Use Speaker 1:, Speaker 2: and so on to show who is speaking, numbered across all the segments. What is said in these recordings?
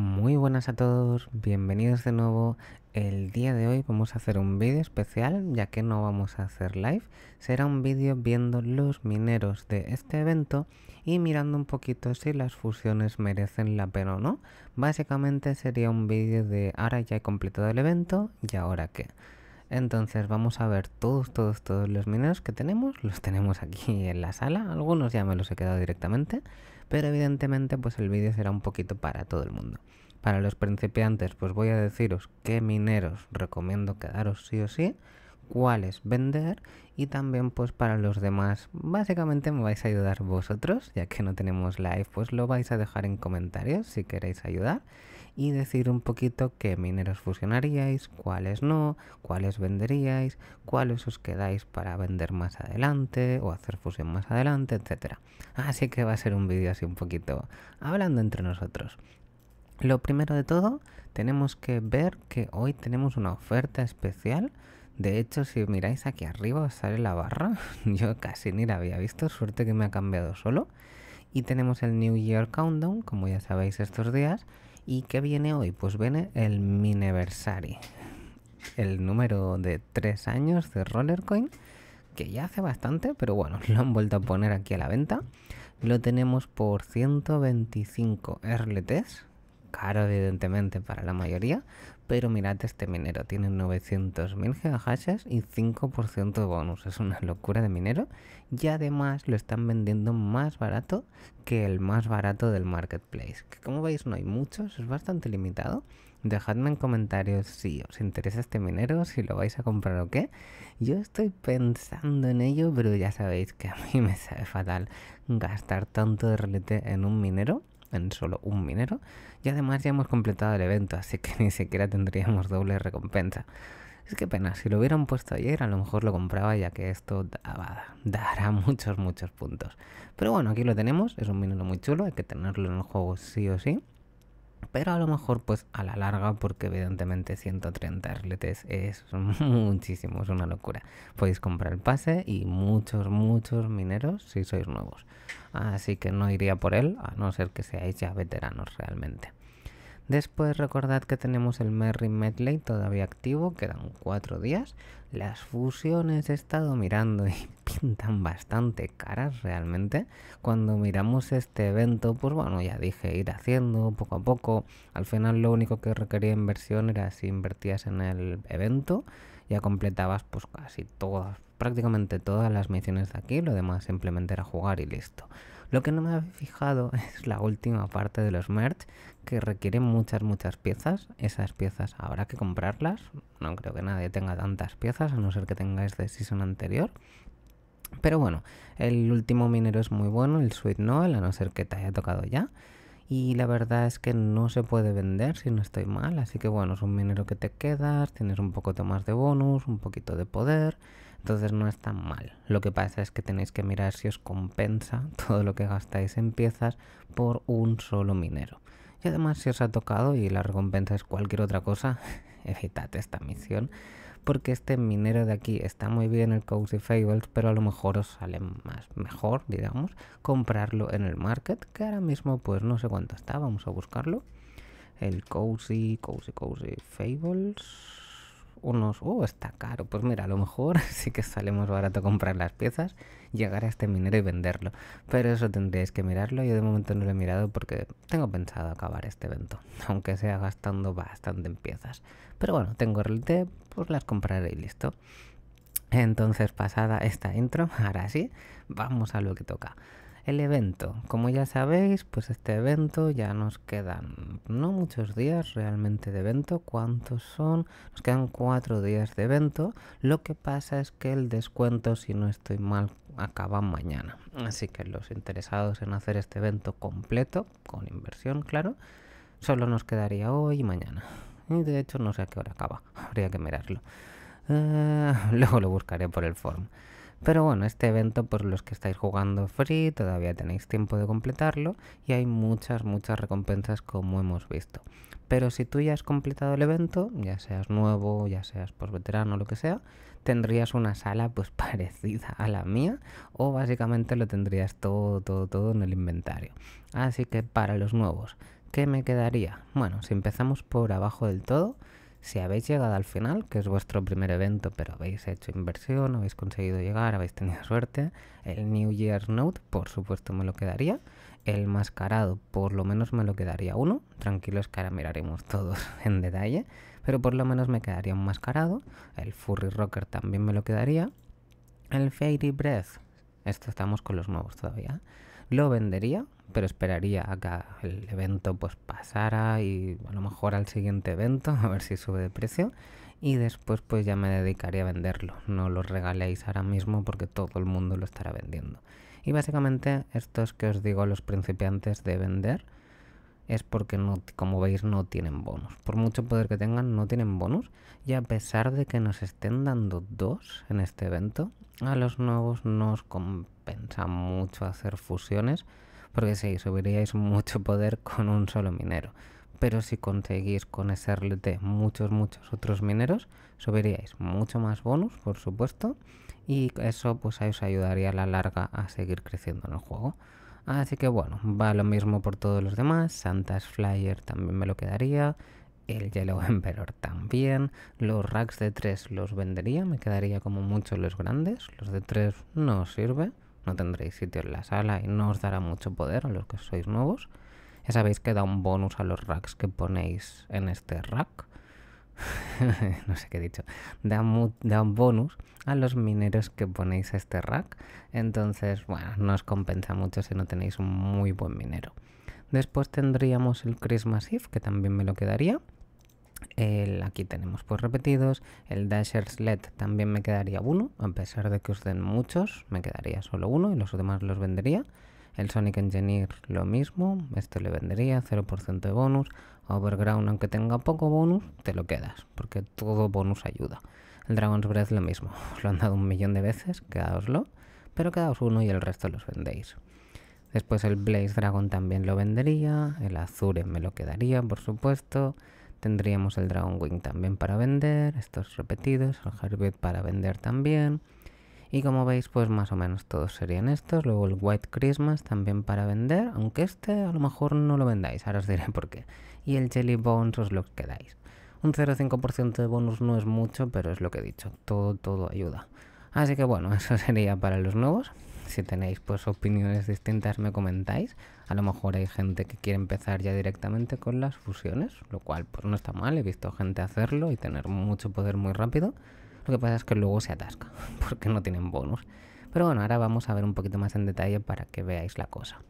Speaker 1: Muy buenas a todos, bienvenidos de nuevo. El día de hoy vamos a hacer un vídeo especial, ya que no vamos a hacer live. Será un vídeo viendo los mineros de este evento y mirando un poquito si las fusiones merecen la pena o no. Básicamente sería un vídeo de ahora ya he completado el evento y ahora qué. Entonces vamos a ver todos, todos, todos los mineros que tenemos. Los tenemos aquí en la sala, algunos ya me los he quedado directamente pero evidentemente pues el vídeo será un poquito para todo el mundo. Para los principiantes pues voy a deciros qué mineros recomiendo quedaros sí o sí, cuáles vender y también pues para los demás básicamente me vais a ayudar vosotros ya que no tenemos live pues lo vais a dejar en comentarios si queréis ayudar y decir un poquito qué mineros fusionaríais, cuáles no, cuáles venderíais, cuáles os quedáis para vender más adelante o hacer fusión más adelante, etc. Así que va a ser un vídeo así un poquito hablando entre nosotros. Lo primero de todo, tenemos que ver que hoy tenemos una oferta especial de hecho, si miráis aquí arriba os sale la barra. Yo casi ni la había visto, suerte que me ha cambiado solo. Y tenemos el New Year Countdown, como ya sabéis estos días, ¿Y qué viene hoy? Pues viene el Miniversary, el número de tres años de Rollercoin, que ya hace bastante, pero bueno, lo han vuelto a poner aquí a la venta. Lo tenemos por 125 RLTs, caro evidentemente para la mayoría, pero mirad este minero, tiene 900.000 gigahashes y 5% de bonus. Es una locura de minero. Y además lo están vendiendo más barato que el más barato del marketplace. Que como veis no hay muchos, es bastante limitado. Dejadme en comentarios si os interesa este minero, si lo vais a comprar o qué. Yo estoy pensando en ello, pero ya sabéis que a mí me sabe fatal gastar tanto de relete en un minero en solo un minero y además ya hemos completado el evento, así que ni siquiera tendríamos doble recompensa. Es que pena, si lo hubieran puesto ayer a lo mejor lo compraba ya que esto dará muchos, muchos puntos. Pero bueno, aquí lo tenemos, es un minero muy chulo, hay que tenerlo en el juego sí o sí. Pero a lo mejor pues a la larga, porque evidentemente 130 arletes es muchísimo, es una locura. Podéis comprar el pase y muchos, muchos mineros si sois nuevos. Así que no iría por él, a no ser que seáis ya veteranos realmente. Después recordad que tenemos el Merry Medley todavía activo, quedan cuatro días. Las fusiones he estado mirando y pintan bastante caras realmente. Cuando miramos este evento, pues bueno, ya dije, ir haciendo poco a poco. Al final lo único que requería inversión era si invertías en el evento, ya completabas pues casi todas, prácticamente todas las misiones de aquí, lo demás simplemente era jugar y listo. Lo que no me había fijado es la última parte de los merch, que requiere muchas, muchas piezas. Esas piezas habrá que comprarlas. No creo que nadie tenga tantas piezas, a no ser que tengáis este de season anterior. Pero bueno, el último minero es muy bueno, el Sweet Noel, a no ser que te haya tocado ya. Y la verdad es que no se puede vender si no estoy mal. Así que bueno, es un minero que te quedas, tienes un poquito más de bonus, un poquito de poder. Entonces no es tan mal. Lo que pasa es que tenéis que mirar si os compensa todo lo que gastáis en piezas por un solo minero. Y además si os ha tocado y la recompensa es cualquier otra cosa, evitad esta misión. Porque este minero de aquí está muy bien el Cozy Fables, pero a lo mejor os sale más mejor, digamos, comprarlo en el market, que ahora mismo pues no sé cuánto está, vamos a buscarlo. El Cozy, Cozy, Cozy Fables unos, oh, está caro, pues mira, a lo mejor sí que sale más barato comprar las piezas, llegar a este minero y venderlo. Pero eso tendréis que mirarlo, yo de momento no lo he mirado porque tengo pensado acabar este evento, aunque sea gastando bastante en piezas. Pero bueno, tengo el relité, pues las compraré y listo. Entonces, pasada esta intro, ahora sí, vamos a lo que toca el evento. Como ya sabéis, pues este evento ya nos quedan no muchos días realmente de evento. ¿Cuántos son? Nos quedan cuatro días de evento. Lo que pasa es que el descuento, si no estoy mal, acaba mañana. Así que los interesados en hacer este evento completo, con inversión, claro, solo nos quedaría hoy y mañana. Y de hecho no sé a qué hora acaba. Habría que mirarlo. Eh, luego lo buscaré por el forum pero bueno, este evento, por los que estáis jugando free, todavía tenéis tiempo de completarlo y hay muchas, muchas recompensas como hemos visto. Pero si tú ya has completado el evento, ya seas nuevo, ya seas pues veterano, lo que sea, tendrías una sala pues parecida a la mía o básicamente lo tendrías todo, todo, todo en el inventario. Así que para los nuevos, ¿qué me quedaría? Bueno, si empezamos por abajo del todo, si habéis llegado al final, que es vuestro primer evento, pero habéis hecho inversión, habéis conseguido llegar, habéis tenido suerte, el New Year's Note, por supuesto, me lo quedaría. El mascarado, por lo menos me lo quedaría uno. Tranquilos que ahora miraremos todos en detalle. Pero por lo menos me quedaría un mascarado. El Furry Rocker también me lo quedaría. El Fairy Breath, esto estamos con los nuevos todavía. Lo vendería, pero esperaría a que el evento pues pasara y a lo mejor al siguiente evento, a ver si sube de precio. Y después pues ya me dedicaría a venderlo. No lo regaléis ahora mismo porque todo el mundo lo estará vendiendo. Y básicamente esto es que os digo a los principiantes de vender es porque como veis no tienen bonus. Por mucho poder que tengan no tienen bonus y a pesar de que nos estén dando dos en este evento, a los nuevos nos compensa mucho hacer fusiones porque sí, subiríais mucho poder con un solo minero. Pero si conseguís con de muchos, muchos otros mineros, subiríais mucho más bonus, por supuesto. Y eso pues os ayudaría a la larga a seguir creciendo en el juego. Así que bueno, va lo mismo por todos los demás. Santa's Flyer también me lo quedaría el Yellow Emperor también, los racks de 3 los vendería, me quedaría como mucho los grandes, los de 3 no sirve, no tendréis sitio en la sala y no os dará mucho poder a los que sois nuevos. Ya sabéis que da un bonus a los racks que ponéis en este rack. no sé qué he dicho. Da, da, un bonus a los mineros que ponéis este rack. Entonces, bueno, no os compensa mucho si no tenéis un muy buen minero. Después tendríamos el Christmas Eve, que también me lo quedaría. El, aquí tenemos pues repetidos, el Dasher Sled también me quedaría uno, a pesar de que os den muchos, me quedaría solo uno y los demás los vendería. El Sonic Engineer lo mismo, este le vendería, 0% de bonus. Overground, aunque tenga poco bonus, te lo quedas, porque todo bonus ayuda. El Dragon's Breath lo mismo, os lo han dado un millón de veces, quedaoslo, pero quedaos uno y el resto los vendéis. Después el Blaze Dragon también lo vendería, el Azure me lo quedaría, por supuesto. Tendríamos el Dragon Wing también para vender, estos repetidos, el Herbit para vender también. Y como veis, pues más o menos todos serían estos. Luego el White Christmas también para vender, aunque este a lo mejor no lo vendáis, ahora os diré por qué. Y el Jelly Bones os lo quedáis. Un 0,5% de bonus no es mucho, pero es lo que he dicho, todo, todo ayuda. Así que bueno, eso sería para los nuevos si tenéis pues opiniones distintas me comentáis. A lo mejor hay gente que quiere empezar ya directamente con las fusiones, lo cual pues no está mal, he visto gente hacerlo y tener mucho poder muy rápido. Lo que pasa es que luego se atasca, porque no tienen bonus. Pero bueno, ahora vamos a ver un poquito más en detalle para que veáis la cosa.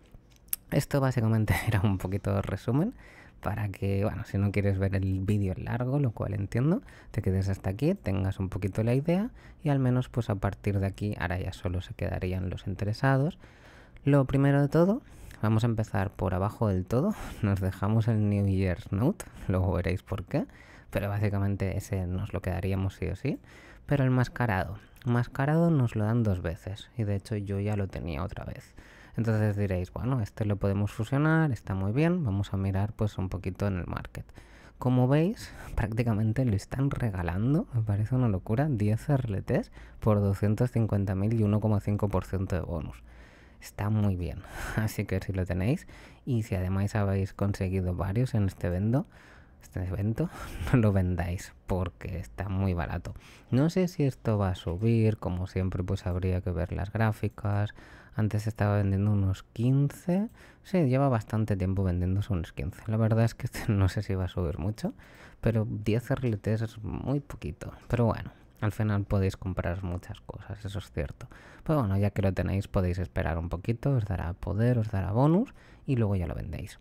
Speaker 1: Esto básicamente era un poquito de resumen para que, bueno, si no quieres ver el vídeo largo, lo cual entiendo, te quedes hasta aquí, tengas un poquito la idea y al menos pues a partir de aquí ahora ya solo se quedarían los interesados. Lo primero de todo, vamos a empezar por abajo del todo, nos dejamos el New Year's Note, luego veréis por qué, pero básicamente ese nos lo quedaríamos sí o sí, pero el mascarado, mascarado nos lo dan dos veces y de hecho yo ya lo tenía otra vez. Entonces diréis, bueno, este lo podemos fusionar, está muy bien, vamos a mirar pues un poquito en el market. Como veis, prácticamente lo están regalando, me parece una locura, 10 RLTs por 250.000 y 1,5% de bonus. Está muy bien, así que si lo tenéis y si además habéis conseguido varios en este evento, este evento, no lo vendáis porque está muy barato. No sé si esto va a subir, como siempre pues habría que ver las gráficas, antes estaba vendiendo unos 15. Sí, lleva bastante tiempo vendiéndose unos 15. La verdad es que este no sé si va a subir mucho, pero 10 RLTs es muy poquito. Pero bueno, al final podéis comprar muchas cosas, eso es cierto. Pero pues bueno, ya que lo tenéis podéis esperar un poquito, os dará poder, os dará bonus y luego ya lo vendéis.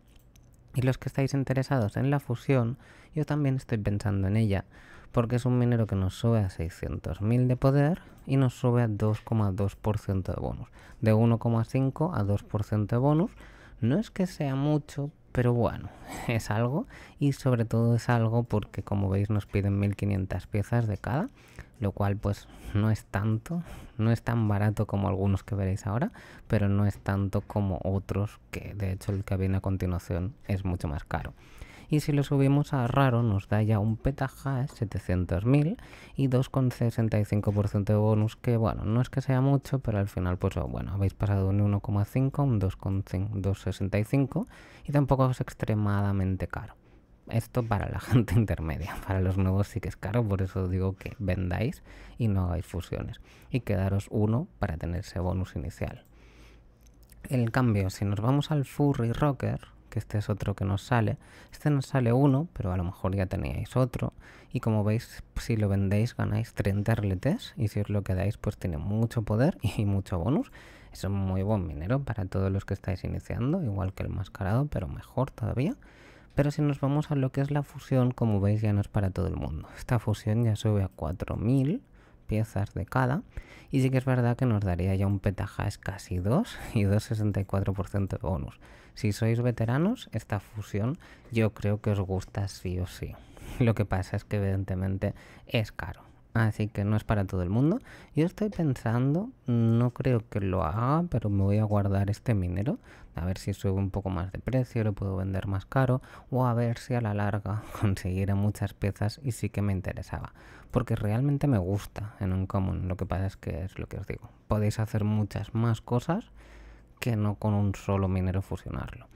Speaker 1: Y los que estáis interesados en la fusión, yo también estoy pensando en ella, porque es un minero que nos sube a 600.000 de poder y nos sube a 2,2% de bonus. De 1,5 a 2% de bonus. No es que sea mucho, pero bueno, es algo. Y sobre todo es algo porque como veis nos piden 1.500 piezas de cada, lo cual pues no es tanto, no es tan barato como algunos que veréis ahora, pero no es tanto como otros que de hecho el que viene a continuación es mucho más caro y si lo subimos a raro nos da ya un petaja, 700.000 y 2,65% de bonus que bueno, no es que sea mucho, pero al final pues bueno, habéis pasado un 1,5 a un 2,65 y tampoco es extremadamente caro. Esto para la gente intermedia, para los nuevos sí que es caro, por eso digo que vendáis y no hagáis fusiones y quedaros uno para tener ese bonus inicial. El cambio, si nos vamos al Furry Rocker, que este es otro que nos sale. Este nos sale uno, pero a lo mejor ya teníais otro. Y como veis, si lo vendéis ganáis 30 RLTs y si os lo quedáis pues tiene mucho poder y mucho bonus. Es un muy buen minero para todos los que estáis iniciando, igual que el mascarado, pero mejor todavía. Pero si nos vamos a lo que es la fusión, como veis ya no es para todo el mundo. Esta fusión ya sube a 4000 piezas de cada. Y sí que es verdad que nos daría ya un es casi 2 y 2,64% de bonus. Si sois veteranos, esta fusión yo creo que os gusta sí o sí. Lo que pasa es que evidentemente es caro. Así que no es para todo el mundo. Yo estoy pensando, no creo que lo haga, pero me voy a guardar este minero. A ver si sube un poco más de precio, lo puedo vender más caro. O a ver si a la larga conseguiré muchas piezas y sí que me interesaba. Porque realmente me gusta en un común. Lo que pasa es que es lo que os digo. Podéis hacer muchas más cosas que no con un solo minero fusionarlo.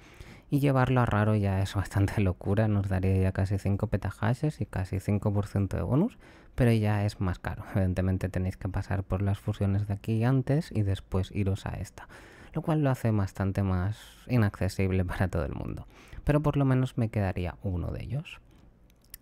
Speaker 1: Y llevarlo a raro ya es bastante locura, nos daría ya casi 5 petahashes y casi 5% de bonus, pero ya es más caro. Evidentemente tenéis que pasar por las fusiones de aquí antes y después iros a esta, lo cual lo hace bastante más inaccesible para todo el mundo. Pero por lo menos me quedaría uno de ellos.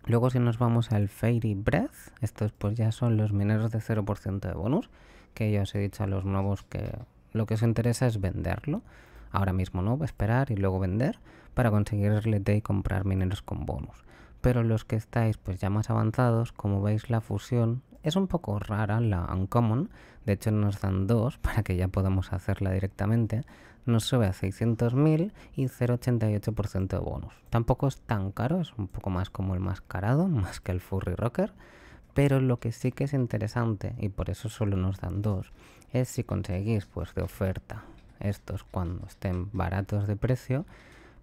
Speaker 1: Luego si nos vamos al Fairy Breath, estos pues ya son los mineros de 0% de bonus, que ya os he dicho a los nuevos que lo que os interesa es venderlo. Ahora mismo no, esperar y luego vender para conseguir LT y comprar mineros con bonus. Pero los que estáis pues ya más avanzados, como veis la fusión es un poco rara, la uncommon, de hecho nos dan dos para que ya podamos hacerla directamente, nos sube a 600.000 y 0,88% de bonus. Tampoco es tan caro, es un poco más como el mascarado, más que el furry rocker, pero lo que sí que es interesante, y por eso solo nos dan dos, es si conseguís pues de oferta estos cuando estén baratos de precio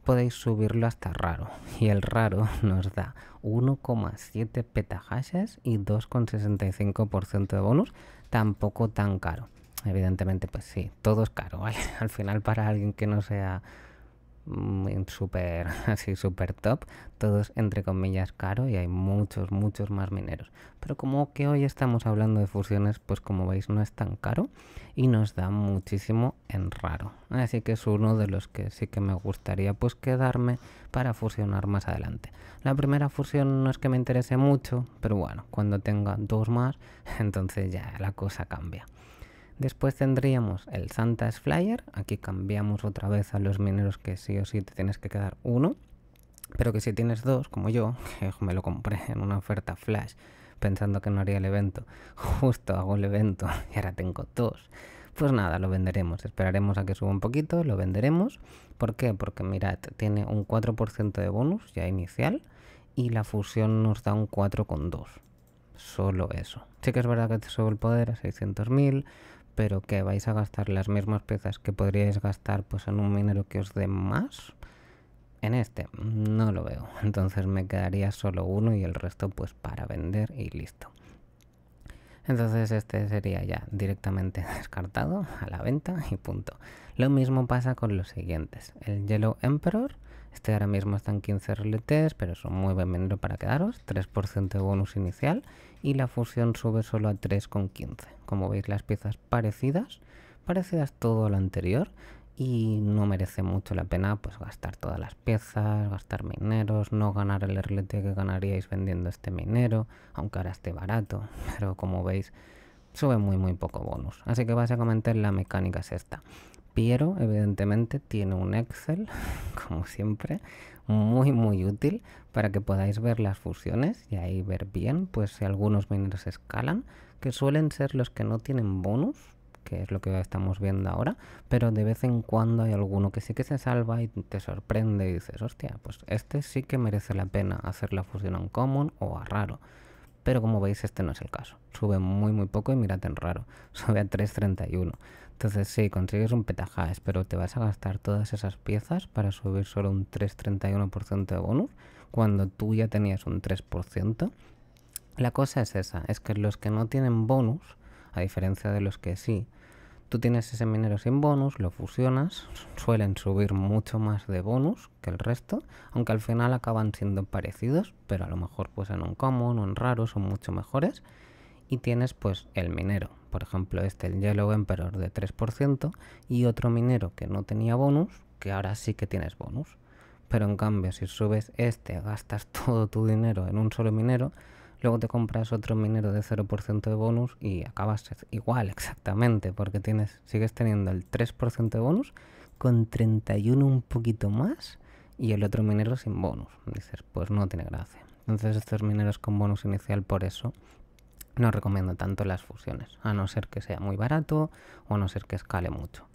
Speaker 1: podéis subirlo hasta raro y el raro nos da 1,7 petahashes y 2,65% de bonus tampoco tan caro evidentemente pues sí todo es caro al final para alguien que no sea súper así súper top todos entre comillas caro y hay muchos muchos más mineros pero como que hoy estamos hablando de fusiones pues como veis no es tan caro y nos da muchísimo en raro así que es uno de los que sí que me gustaría pues quedarme para fusionar más adelante la primera fusión no es que me interese mucho pero bueno cuando tenga dos más entonces ya la cosa cambia Después tendríamos el Santa's Flyer, aquí cambiamos otra vez a los mineros que sí o sí te tienes que quedar uno, pero que si tienes dos, como yo, que me lo compré en una oferta flash pensando que no haría el evento, justo hago el evento y ahora tengo dos. Pues nada, lo venderemos, esperaremos a que suba un poquito, lo venderemos. ¿Por qué? Porque mirad, tiene un 4% de bonus ya inicial y la fusión nos da un 4,2. Solo eso. Sí que es verdad que te sube el poder a 600.000, pero que vais a gastar las mismas piezas que podríais gastar pues en un minero que os dé más, en este no lo veo. Entonces me quedaría solo uno y el resto pues para vender y listo. Entonces este sería ya directamente descartado a la venta y punto. Lo mismo pasa con los siguientes. El Yellow Emperor este ahora mismo están 15 RLTs, pero son muy buen minero para quedaros, 3% de bonus inicial y la fusión sube solo a 3,15. Como veis las piezas parecidas, parecidas todo a lo anterior y no merece mucho la pena pues gastar todas las piezas, gastar mineros, no ganar el RLT que ganaríais vendiendo este minero, aunque ahora esté barato, pero como veis sube muy muy poco bonus. Así que básicamente la mecánica es esta. Piero, evidentemente, tiene un Excel, como siempre, muy, muy útil para que podáis ver las fusiones y ahí ver bien, pues si algunos mineros escalan, que suelen ser los que no tienen bonus, que es lo que estamos viendo ahora, pero de vez en cuando hay alguno que sí que se salva y te sorprende y dices, hostia, pues este sí que merece la pena hacer la fusión en common o a raro. Pero como veis, este no es el caso. Sube muy, muy poco y mirad en raro. Sube a 331. Entonces sí, consigues un petahash, pero te vas a gastar todas esas piezas para subir solo un 3,31% de bonus cuando tú ya tenías un 3%. La cosa es esa, es que los que no tienen bonus, a diferencia de los que sí, tú tienes ese minero sin bonus, lo fusionas, suelen subir mucho más de bonus que el resto, aunque al final acaban siendo parecidos, pero a lo mejor pues en un común o en raro son mucho mejores y tienes pues el minero, por ejemplo este el Yellow Emperor de 3% y otro minero que no tenía bonus, que ahora sí que tienes bonus. Pero en cambio si subes este, gastas todo tu dinero en un solo minero, luego te compras otro minero de 0% de bonus y acabas igual exactamente, porque tienes sigues teniendo el 3% de bonus con 31 un poquito más y el otro minero sin bonus. Dices, pues no tiene gracia. Entonces estos mineros con bonus inicial por eso no recomiendo tanto las fusiones, a no ser que sea muy barato o a no ser que escale mucho.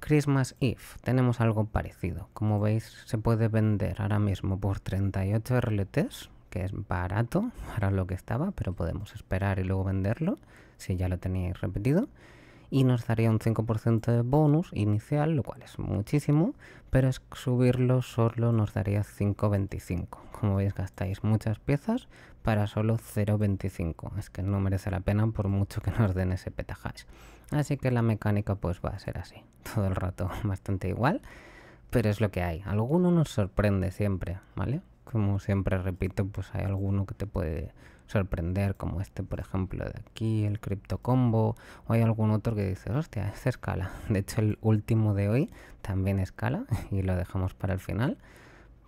Speaker 1: Christmas Eve, tenemos algo parecido. Como veis, se puede vender ahora mismo por 38 RLTs, que es barato para lo que estaba, pero podemos esperar y luego venderlo, si ya lo tenéis repetido. Y nos daría un 5% de bonus inicial, lo cual es muchísimo, pero subirlo solo nos daría 5.25. Como veis, gastáis muchas piezas, para solo 0.25. Es que no merece la pena por mucho que nos den ese petahash. Así que la mecánica pues va a ser así. Todo el rato bastante igual. Pero es lo que hay. Alguno nos sorprende siempre, ¿vale? Como siempre repito, pues hay alguno que te puede sorprender, como este, por ejemplo, de aquí, el Crypto Combo, o hay algún otro que dice, hostia, es este escala. De hecho, el último de hoy también escala y lo dejamos para el final.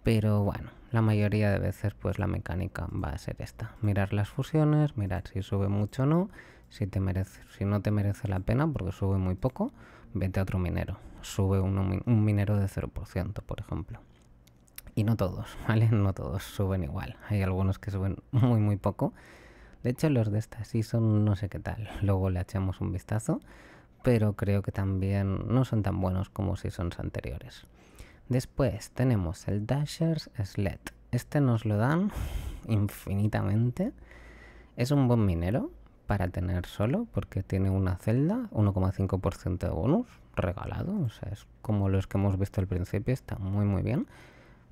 Speaker 1: Pero bueno, la mayoría de veces pues la mecánica va a ser esta. Mirar las fusiones, mirar si sube mucho o no, si, no te merece la pena porque sube muy poco, vete a otro minero. Sube un minero de 0%, por ejemplo. Y no todos, ¿vale? No todos suben igual. Hay algunos que suben muy, muy poco. De hecho, los de sí son no sé qué tal. Luego le echamos un vistazo. Pero creo que también no son tan buenos como si seasons anteriores. Después tenemos el Dasher's Sled. Este nos lo dan infinitamente. Es un buen minero para tener solo porque tiene una celda, 1,5% de bonus regalado. O sea, es como los que hemos visto al principio, está muy muy bien.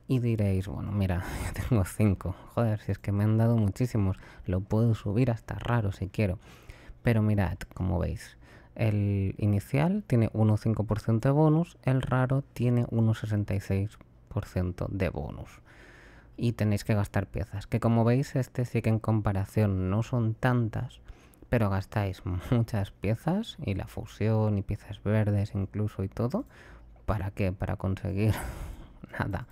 Speaker 1: Y diréis, bueno, mira, yo tengo 5. Joder, si es que me han dado muchísimos. Lo puedo subir hasta raro si quiero. Pero mirad, como veis, el inicial tiene 1,5% de bonus, el raro tiene 1,66% de bonus. Y tenéis que gastar piezas, que como veis este sí que en comparación no son tantas, pero gastáis muchas piezas y la fusión y piezas verdes incluso y todo. ¿Para qué? Para conseguir nada.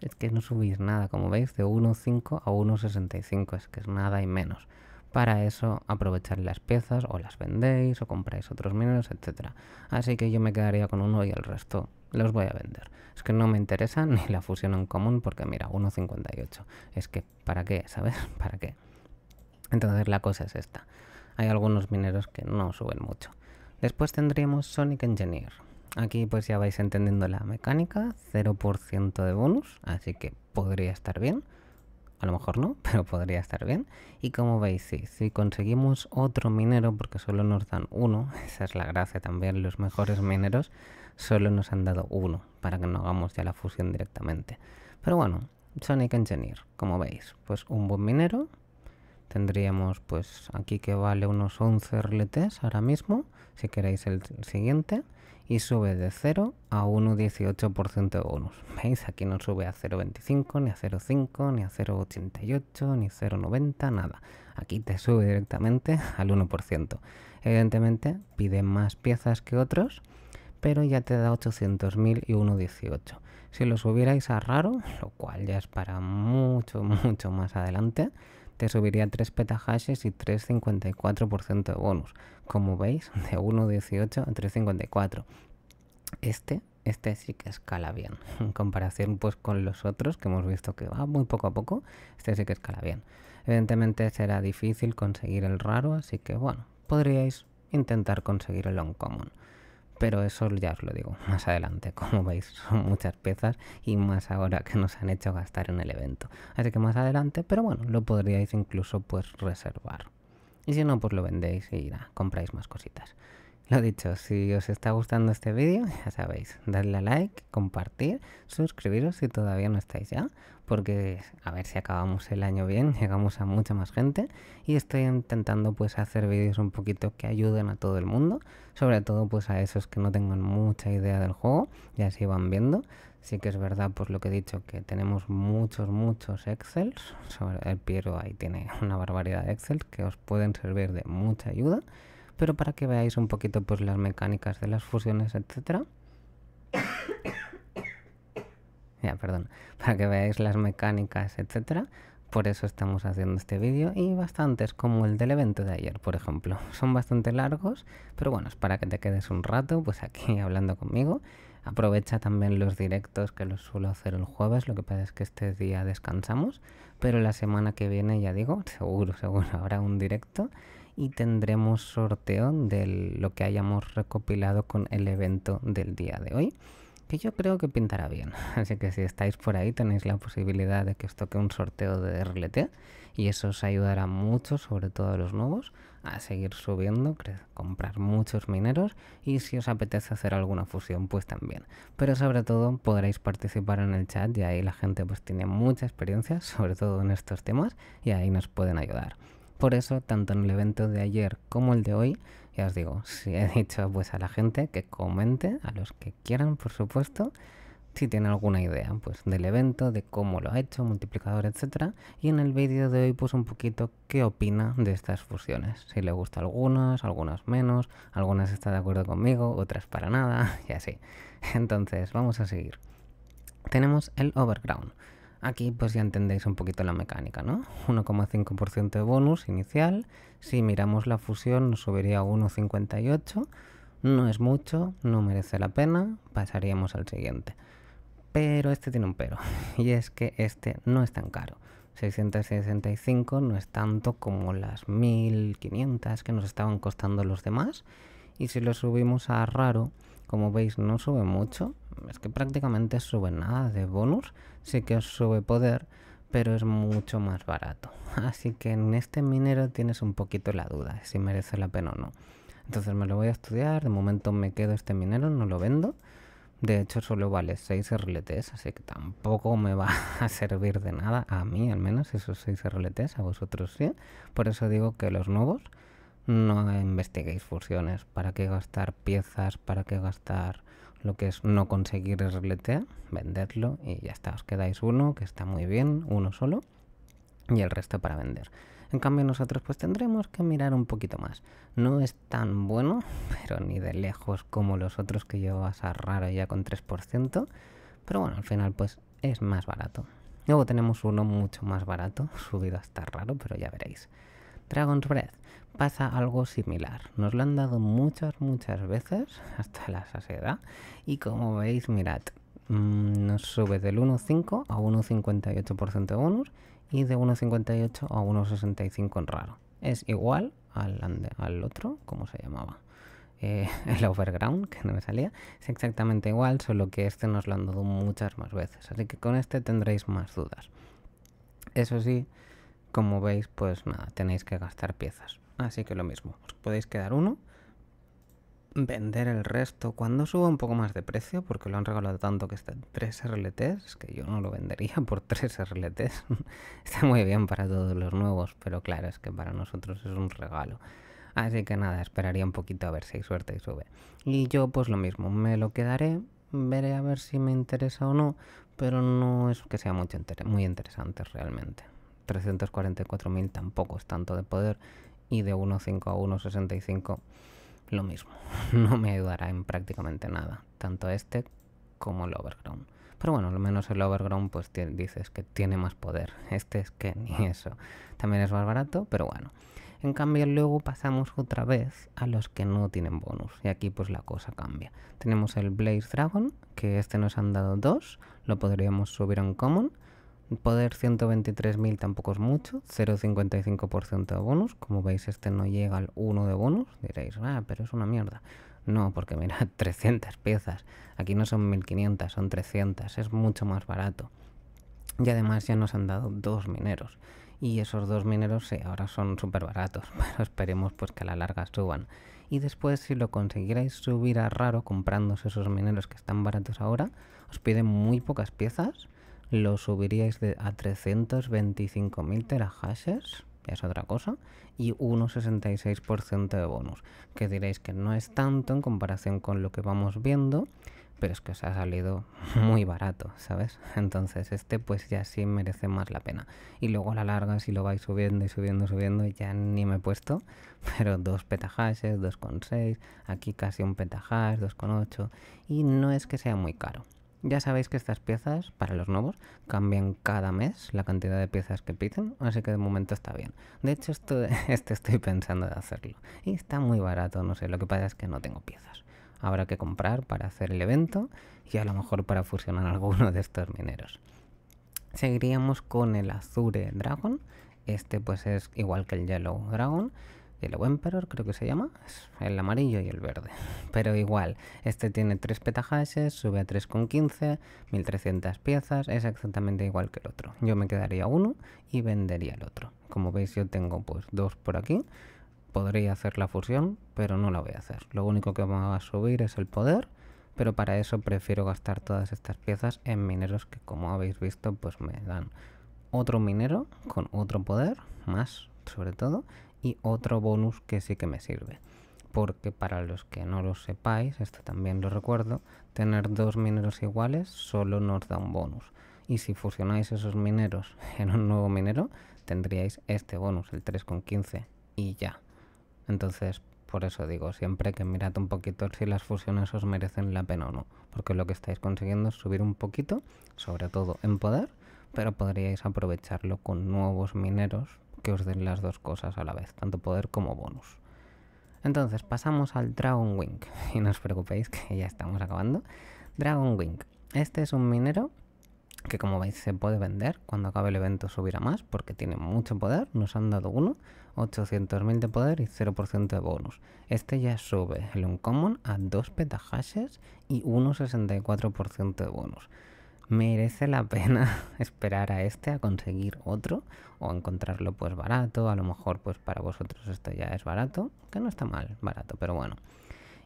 Speaker 1: Es que no subís nada, como veis, de 1,5 a 1,65, es que es nada y menos. Para eso aprovechar las piezas o las vendéis o compráis otros mineros, etc. Así que yo me quedaría con uno y el resto los voy a vender. Es que no me interesa ni la fusión en común porque mira, 1.58. Es que, ¿para qué? ¿Sabes? ¿Para qué? Entonces la cosa es esta. Hay algunos mineros que no suben mucho. Después tendríamos Sonic Engineer. Aquí pues ya vais entendiendo la mecánica, 0% de bonus, así que podría estar bien a lo mejor no, pero podría estar bien. Y como veis, si conseguimos otro minero, porque solo nos dan uno, esa es la gracia también, los mejores mineros solo nos han dado uno, para que no hagamos ya la fusión directamente. Pero bueno, Sonic Engineer, como veis, pues un buen minero. Tendríamos pues aquí que vale unos 11 RLTs ahora mismo, si queréis el siguiente y sube de 0 a 1,18% de bonus. ¿Veis? Aquí no sube a 0,25, ni a 0,5, ni a 0,88, ni 0,90, nada. Aquí te sube directamente al 1%. Evidentemente pide más piezas que otros, pero ya te da 800.000 y 1,18. Si lo subierais a raro, lo cual ya es para mucho, mucho más adelante, te subiría 3 petahashes y 3,54% de bonus como veis, de 1.18 a 3.54. Este, este sí que escala bien. En comparación pues con los otros que hemos visto que va muy poco a poco, este sí que escala bien. Evidentemente será difícil conseguir el raro, así que bueno, podríais intentar conseguir el uncommon. Pero eso ya os lo digo más adelante, como veis son muchas piezas y más ahora que nos han hecho gastar en el evento. Así que más adelante, pero bueno, lo podríais incluso pues reservar. Y si no, pues lo vendéis y nada, compráis más cositas. Lo dicho, si os está gustando este vídeo, ya sabéis, dadle a like, compartir, suscribiros si todavía no estáis ya, porque a ver si acabamos el año bien, llegamos a mucha más gente y estoy intentando pues hacer vídeos un poquito que ayuden a todo el mundo, sobre todo pues a esos que no tengan mucha idea del juego y así van viendo. Sí que es verdad, pues lo que he dicho, que tenemos muchos, muchos Excel. El Piero ahí tiene una barbaridad de Excel que os pueden servir de mucha ayuda. Pero para que veáis un poquito pues las mecánicas de las fusiones, etcétera. ya, perdón. Para que veáis las mecánicas, etcétera. Por eso estamos haciendo este vídeo y bastantes como el del evento de ayer, por ejemplo. Son bastante largos, pero bueno, es para que te quedes un rato pues aquí hablando conmigo Aprovecha también los directos que los suelo hacer el jueves, lo que pasa es que este día descansamos, pero la semana que viene, ya digo, seguro, seguro habrá un directo y tendremos sorteo de lo que hayamos recopilado con el evento del día de hoy, que yo creo que pintará bien. Así que si estáis por ahí tenéis la posibilidad de que os toque un sorteo de RLT y eso os ayudará mucho, sobre todo a los nuevos, a seguir subiendo, comprar muchos mineros y si os apetece hacer alguna fusión pues también. Pero sobre todo podréis participar en el chat y ahí la gente pues tiene mucha experiencia, sobre todo en estos temas y ahí nos pueden ayudar. Por eso, tanto en el evento de ayer como el de hoy, ya os digo, si he dicho pues a la gente que comente, a los que quieran por supuesto, si tiene alguna idea pues, del evento, de cómo lo ha hecho, multiplicador, etc. Y en el vídeo de hoy pues un poquito qué opina de estas fusiones. Si le gusta algunas, algunas menos, algunas está de acuerdo conmigo, otras para nada y así. Entonces vamos a seguir. Tenemos el overground. Aquí pues ya entendéis un poquito la mecánica, ¿no? 1,5% de bonus inicial. Si miramos la fusión nos subiría a 1,58. No es mucho, no merece la pena, pasaríamos al siguiente. Pero este tiene un pero, y es que este no es tan caro. 665 no es tanto como las 1500 que nos estaban costando los demás. Y si lo subimos a raro, como veis no sube mucho, es que prácticamente sube nada de bonus, sí que os sube poder, pero es mucho más barato. Así que en este minero tienes un poquito la duda, si merece la pena o no. Entonces me lo voy a estudiar, de momento me quedo este minero, no lo vendo de hecho, solo vale 6 RLTs, así que tampoco me va a servir de nada, a mí al menos, esos 6 RLTs, a vosotros sí. Por eso digo que los nuevos no investiguéis fusiones. ¿Para qué gastar piezas? ¿Para qué gastar lo que es no conseguir RLT? Vendedlo y ya está. Os quedáis uno, que está muy bien, uno solo, y el resto para vender. En cambio nosotros pues tendremos que mirar un poquito más. No es tan bueno ni de lejos como los otros que llevas a raro ya con 3%. Pero bueno, al final pues es más barato. Luego tenemos uno mucho más barato, subido hasta raro, pero ya veréis. Dragon's Breath pasa algo similar. Nos lo han dado muchas, muchas veces, hasta la saciedad. Y como veis, mirad, mm, nos sube del 1.5 a 1.58% de bonus y de 1.58 a 1.65 en raro. Es igual al, al otro, como se llamaba. Eh, el overground, que no me salía, es exactamente igual, solo que este nos lo han dado muchas más veces, así que con este tendréis más dudas. Eso sí, como veis, pues nada, tenéis que gastar piezas, así que lo mismo, os podéis quedar uno, vender el resto cuando suba un poco más de precio, porque lo han regalado tanto que está 3 RLTs, que yo no lo vendería por 3 RLTs, está muy bien para todos los nuevos, pero claro, es que para nosotros es un regalo. Así que nada, esperaría un poquito a ver si hay suerte y sube. Y yo pues lo mismo, me lo quedaré, veré a ver si me interesa o no, pero no es que sea muy interesante realmente. 344.000 tampoco es tanto de poder y de 1.5 a 1.65 lo mismo. No me ayudará en prácticamente nada, tanto este como el Overground. Pero bueno, al menos el Overground pues dices que tiene más poder. Este es que ni eso. También es más barato, pero bueno. En cambio, luego pasamos otra vez a los que no tienen bonus. Y aquí pues la cosa cambia. Tenemos el Blaze Dragon, que este nos han dado dos. Lo podríamos subir a common. Poder 123.000 tampoco es mucho, 0,55% de bonus. Como veis, este no llega al 1 de bonus. Diréis, ah, pero es una mierda. No, porque mira, 300 piezas. Aquí no son 1500, son 300. Es mucho más barato. Y además ya nos han dado dos mineros y esos dos mineros sí, ahora son súper baratos, pero esperemos pues que a la larga suban. Y después si lo conseguirais subir a raro comprándose esos mineros que están baratos ahora, os piden muy pocas piezas, lo subiríais de a 325.000 terahashes, ya es otra cosa, y 66% de bonus, que diréis que no es tanto en comparación con lo que vamos viendo, pero es que os ha salido muy barato, ¿sabes? Entonces este pues ya sí merece más la pena. Y luego a la larga si lo vais subiendo y subiendo, subiendo, ya ni me he puesto, pero dos con 2,6, aquí casi un con 2,8, y no es que sea muy caro. Ya sabéis que estas piezas, para los nuevos, cambian cada mes la cantidad de piezas que piden, así que de momento está bien. De hecho, esto, este estoy pensando de hacerlo. Y está muy barato, no sé, lo que pasa es que no tengo piezas habrá que comprar para hacer el evento y a lo mejor para fusionar alguno de estos mineros. Seguiríamos con el Azure Dragon. Este pues es igual que el Yellow Dragon. Yellow Emperor creo que se llama. Es el amarillo y el verde. Pero igual, este tiene tres petahashes, sube a 3,15, 1300 piezas. Es exactamente igual que el otro. Yo me quedaría uno y vendería el otro. Como veis yo tengo pues dos por aquí podría hacer la fusión, pero no la voy a hacer. Lo único que me va a subir es el poder, pero para eso prefiero gastar todas estas piezas en mineros que como habéis visto pues me dan otro minero con otro poder, más sobre todo, y otro bonus que sí que me sirve. Porque para los que no lo sepáis, esto también lo recuerdo, tener dos mineros iguales solo nos da un bonus. Y si fusionáis esos mineros en un nuevo minero, tendríais este bonus, el 3,15, y ya. Entonces, por eso digo, siempre que mirad un poquito si las fusiones os merecen la pena o no, porque lo que estáis consiguiendo es subir un poquito, sobre todo en poder, pero podríais aprovecharlo con nuevos mineros que os den las dos cosas a la vez, tanto poder como bonus. Entonces, pasamos al Dragon Wing, y no os preocupéis que ya estamos acabando. Dragon Wing, este es un minero que como veis se puede vender, cuando acabe el evento subirá más porque tiene mucho poder, nos han dado uno, 800.000 de poder y 0% de bonus. Este ya sube el Uncommon a 2 petahashes y 1,64% de bonus. ¿Merece la pena esperar a este a conseguir otro? O encontrarlo pues barato, a lo mejor pues para vosotros esto ya es barato, que no está mal, barato, pero bueno.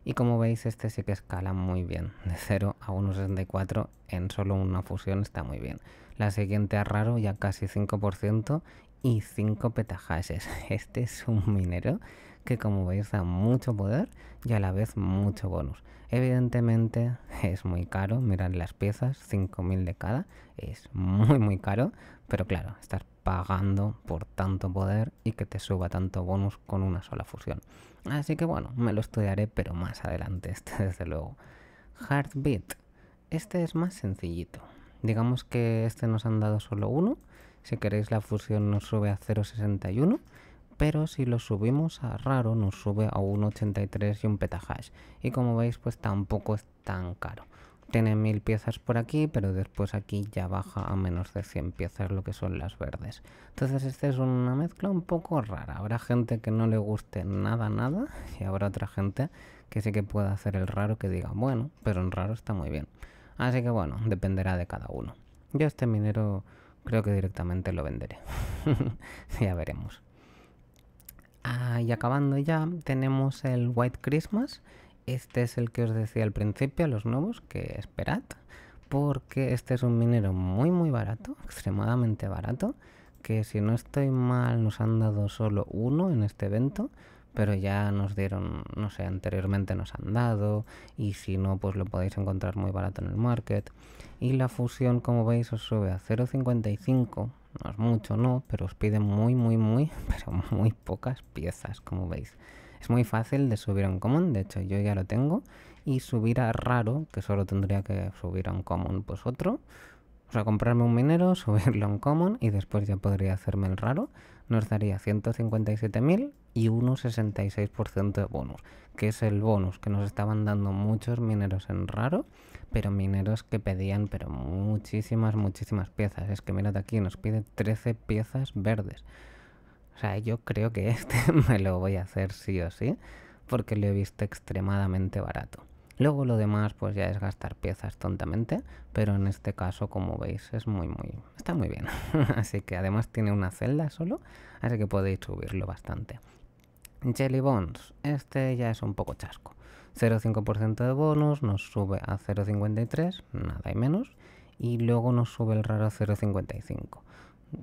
Speaker 1: Y como veis, este sí que escala muy bien. De 0 a 1,64 en solo una fusión está muy bien. La siguiente a raro ya casi 5% y 5 petahashes. Este es un minero que como veis da mucho poder y a la vez mucho bonus. Evidentemente es muy caro, mirad las piezas, 5.000 de cada, es muy muy caro, pero claro, estas pagando por tanto poder y que te suba tanto bonus con una sola fusión. Así que bueno, me lo estudiaré, pero más adelante este desde luego. Heartbeat. Este es más sencillito. Digamos que este nos han dado solo uno. Si queréis la fusión nos sube a 0.61, pero si lo subimos a raro nos sube a 1.83 y un petahash. Y como veis pues tampoco es tan caro tiene mil piezas por aquí, pero después aquí ya baja a menos de 100 piezas lo que son las verdes. Entonces esta es una mezcla un poco rara. Habrá gente que no le guste nada, nada, y habrá otra gente que sí que pueda hacer el raro que diga, bueno, pero en raro está muy bien. Así que bueno, dependerá de cada uno. Yo este minero creo que directamente lo venderé. ya veremos. Ah, y acabando ya, tenemos el White Christmas este es el que os decía al principio, a los nuevos, que esperad, porque este es un minero muy muy barato, extremadamente barato, que si no estoy mal nos han dado solo uno en este evento, pero ya nos dieron, no sé, anteriormente nos han dado, y si no, pues lo podéis encontrar muy barato en el market. Y la fusión, como veis, os sube a 0.55, no es mucho, no, pero os piden muy, muy, muy, pero muy pocas piezas, como veis. Es muy fácil de subir a un common, de hecho yo ya lo tengo. Y subir a raro, que solo tendría que subir a un common pues otro. O sea, comprarme un minero, subirlo a un common y después ya podría hacerme el raro. Nos daría 157.000 y 66% de bonus, que es el bonus que nos estaban dando muchos mineros en raro, pero mineros que pedían pero muchísimas, muchísimas piezas. Es que mirad aquí, nos pide 13 piezas verdes. O sea, yo creo que este me lo voy a hacer sí o sí, porque lo he visto extremadamente barato. Luego lo demás pues ya es gastar piezas tontamente, pero en este caso como veis es muy muy... está muy bien. así que además tiene una celda solo, así que podéis subirlo bastante. Jelly Bones, este ya es un poco chasco. 0,5% de bonus, nos sube a 0,53, nada y menos, y luego nos sube el raro a 0,55.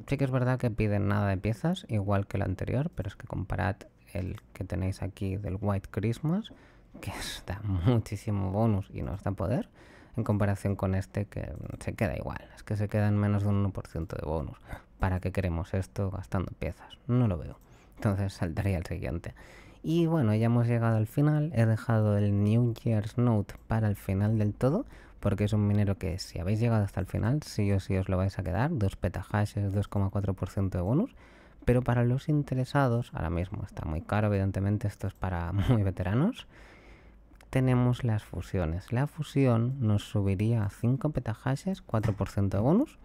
Speaker 1: Sí que es verdad que piden nada de piezas, igual que el anterior, pero es que comparad el que tenéis aquí del White Christmas, que da muchísimo bonus y nos da poder, en comparación con este que se queda igual, es que se queda en menos de un 1% de bonus. ¿Para qué queremos esto gastando piezas? No lo veo. Entonces saltaría el siguiente. Y bueno, ya hemos llegado al final, he dejado el New Year's Note para el final del todo, porque es un minero que si habéis llegado hasta el final, sí o sí os lo vais a quedar, dos petahashes, 2,4% de bonus, pero para los interesados, ahora mismo está muy caro, evidentemente esto es para muy veteranos, tenemos las fusiones. La fusión nos subiría a 5 petahashes, 4% de bonus.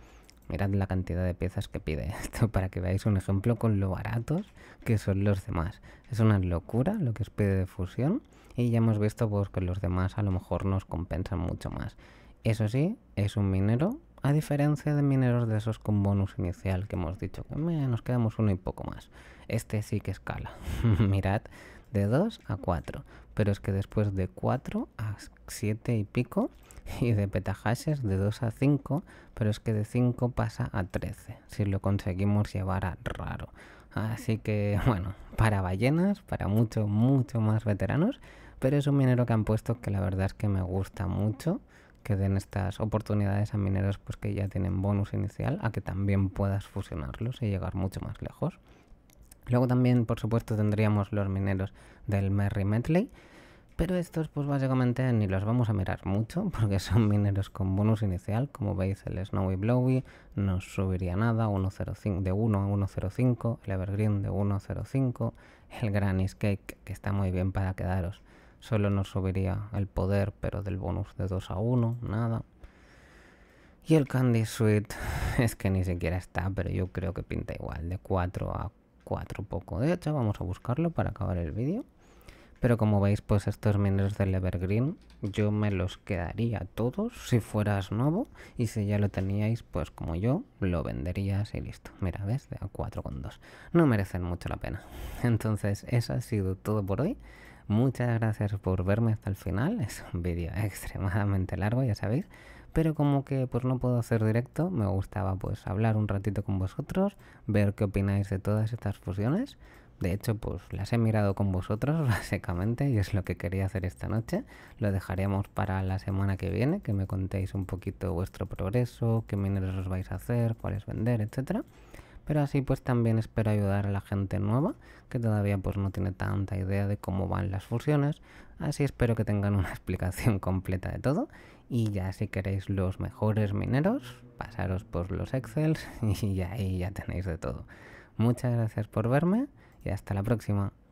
Speaker 1: Mirad la cantidad de piezas que pide esto para que veáis un ejemplo con lo baratos que son los demás. Es una locura lo que os pide de fusión y ya hemos visto pues, que los demás a lo mejor nos compensan mucho más. Eso sí, es un minero, a diferencia de mineros de esos con bonus inicial que hemos dicho que nos quedamos uno y poco más. Este sí que escala. Mirad, de 2 a 4. Pero es que después de 4 a 7 y pico, y de petahashes de 2 a 5, pero es que de 5 pasa a 13, si lo conseguimos llevar a raro. Así que bueno, para ballenas, para mucho, mucho más veteranos, pero es un minero que han puesto que la verdad es que me gusta mucho que den estas oportunidades a mineros pues que ya tienen bonus inicial a que también puedas fusionarlos y llegar mucho más lejos. Luego también, por supuesto, tendríamos los mineros del Merry Medley, pero estos pues básicamente ni los vamos a mirar mucho porque son mineros con bonus inicial, como veis el Snowy Blowy no subiría nada, de 1 a 1.05, el Evergreen de 1.05, el Granny's Cake que está muy bien para quedaros Solo nos subiría el poder, pero del bonus de 2 a 1, nada. Y el Candy Sweet es que ni siquiera está, pero yo creo que pinta igual, de 4 a 4 poco. De hecho, vamos a buscarlo para acabar el vídeo. Pero como veis, pues estos mineros del Evergreen yo me los quedaría todos si fueras nuevo. Y si ya lo teníais, pues como yo, lo venderías y listo. Mira, ves, de a 2. No merecen mucho la pena. Entonces, eso ha sido todo por hoy. Muchas gracias por verme hasta el final. Es un vídeo extremadamente largo, ya sabéis. Pero como que pues no puedo hacer directo, me gustaba pues hablar un ratito con vosotros, ver qué opináis de todas estas fusiones. De hecho, pues las he mirado con vosotros básicamente y es lo que quería hacer esta noche. Lo dejaremos para la semana que viene, que me contéis un poquito vuestro progreso, qué mineros os vais a hacer, cuáles vender, etcétera pero así pues también espero ayudar a la gente nueva que todavía pues no tiene tanta idea de cómo van las fusiones, así espero que tengan una explicación completa de todo y ya si queréis los mejores mineros, pasaros por los excels y ahí ya tenéis de todo. Muchas gracias por verme y hasta la próxima.